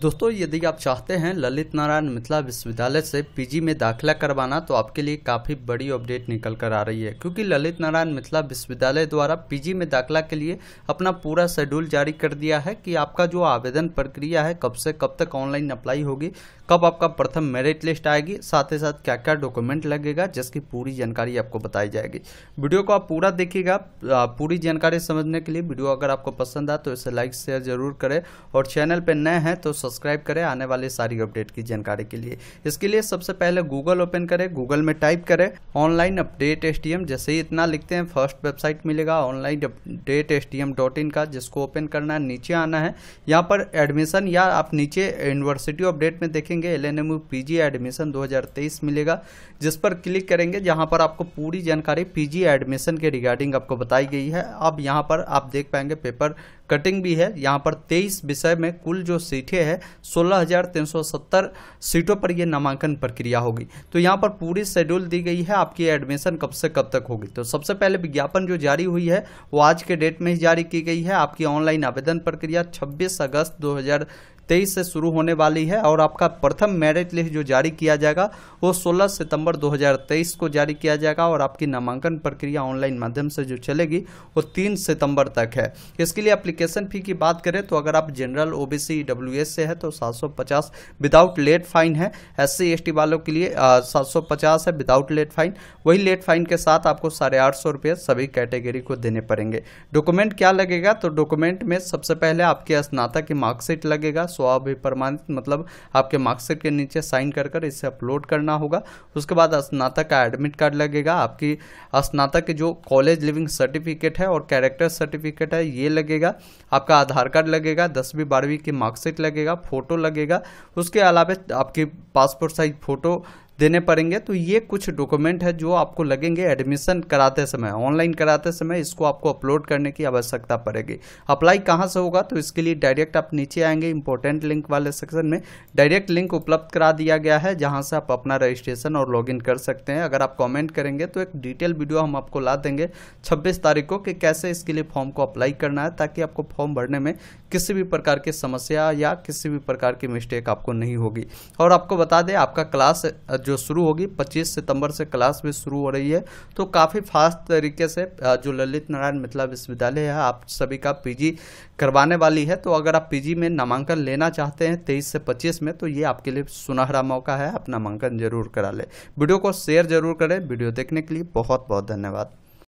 दोस्तों यदि आप चाहते हैं ललित नारायण मिथिला विश्वविद्यालय से पीजी में दाखिला करवाना तो आपके लिए काफ़ी बड़ी अपडेट निकल कर आ रही है क्योंकि ललित नारायण मिथिला विश्वविद्यालय द्वारा पीजी में दाखिला के लिए अपना पूरा शेड्यूल जारी कर दिया है कि आपका जो आवेदन प्रक्रिया है कब से कब तक ऑनलाइन अप्लाई होगी कब आपका प्रथम मेरिट लिस्ट आएगी साथ ही साथ क्या क्या डॉक्यूमेंट लगेगा जिसकी पूरी जानकारी आपको बताई जाएगी वीडियो को आप पूरा देखिएगा पूरी जानकारी समझने के लिए वीडियो अगर आपको पसंद आए तो इसे लाइक शेयर जरूर करें और चैनल पर नए हैं तो सब्सक्राइब करें आने वाली सारी अपडेट की जानकारी के लिए इसके लिए सबसे पहले गूगल ओपन करें गूगल में टाइप करें ऑनलाइन अपडेट एस जैसे ही इतना लिखते हैं फर्स्ट वेबसाइट मिलेगा ऑनलाइन अपडेट एस का जिसको ओपन करना है नीचे आना है यहाँ पर एडमिशन या आप नीचे यूनिवर्सिटी अपडेट में देखेंगे एल एन एडमिशन दो मिलेगा जिस पर क्लिक करेंगे जहाँ पर आपको पूरी जानकारी पी एडमिशन के रिगार्डिंग आपको बताई गई है अब यहाँ पर आप देख पाएंगे पेपर कटिंग भी है यहाँ पर तेईस विषय में कुल जो सीटें हैं 16,370 सीटों पर यह नामांकन प्रक्रिया होगी तो यहाँ पर पूरी शेड्यूल दी गई है आपकी एडमिशन कब से कब तक होगी तो सबसे पहले विज्ञापन जो जारी हुई है वो आज के डेट में ही जारी की गई है आपकी ऑनलाइन आवेदन प्रक्रिया छब्बीस अगस्त दो तेईस से शुरू होने वाली है और आपका प्रथम मेरिट लिस्ट जो जारी किया जाएगा वो 16 सितंबर 2023 को जारी किया जाएगा और आपकी नामांकन प्रक्रिया ऑनलाइन माध्यम से जो चलेगी वो तीन सितंबर तक है इसके लिए अप्लीकेशन फ़ी की बात करें तो अगर आप जनरल ओ बी से है तो सात विदाउट लेट फाइन है एस सी वालों के लिए सात है विदाउट लेट फाइन वही लेट फाइन के साथ आपको साढ़े आठ सौ रुपये सभी कैटेगरी को देने पड़ेंगे डॉक्यूमेंट क्या लगेगा तो डॉक्यूमेंट में सबसे पहले आपके स्नातक की मार्कशीट लगेगा स्वाभिप्रमाणित मतलब आपके मार्कशीट के नीचे साइन कर कर इसे अपलोड करना होगा उसके बाद स्नातक का एडमिट कार्ड लगेगा आपकी स्नातक के जो कॉलेज लिविंग सर्टिफिकेट है और कैरेक्टर सर्टिफिकेट है ये लगेगा आपका आधार कार्ड लगेगा दसवीं बारहवीं की मार्कशीट लगेगा फ़ोटो लगेगा उसके अलावा आपकी पासपोर्ट साइज फ़ोटो देने पड़ेंगे तो ये कुछ डॉक्यूमेंट है जो आपको लगेंगे एडमिशन कराते समय ऑनलाइन कराते समय इसको आपको अपलोड करने की आवश्यकता पड़ेगी अप्लाई कहाँ से होगा तो इसके लिए डायरेक्ट आप नीचे आएंगे इंपॉर्टेंट लिंक वाले सेक्शन में डायरेक्ट लिंक उपलब्ध करा दिया गया है जहाँ से आप अपना रजिस्ट्रेशन और लॉग कर सकते हैं अगर आप कॉमेंट करेंगे तो एक डिटेल वीडियो हम आपको ला देंगे छब्बीस तारीख को कि कैसे इसके लिए फॉर्म को अप्लाई करना है ताकि आपको फॉर्म भरने में किसी भी प्रकार की समस्या या किसी भी प्रकार की मिस्टेक आपको नहीं होगी और आपको बता दें आपका क्लास जो शुरू होगी 25 सितंबर से क्लास भी शुरू हो रही है तो काफ़ी फास्ट तरीके से जो ललित नारायण मिथिला विश्वविद्यालय है आप सभी का पीजी करवाने वाली है तो अगर आप पीजी में नामांकन लेना चाहते हैं तेईस से पच्चीस में तो ये आपके लिए सुनहरा मौका है आप नामांकन जरूर करा लें वीडियो को शेयर जरूर करें वीडियो देखने के लिए बहुत बहुत धन्यवाद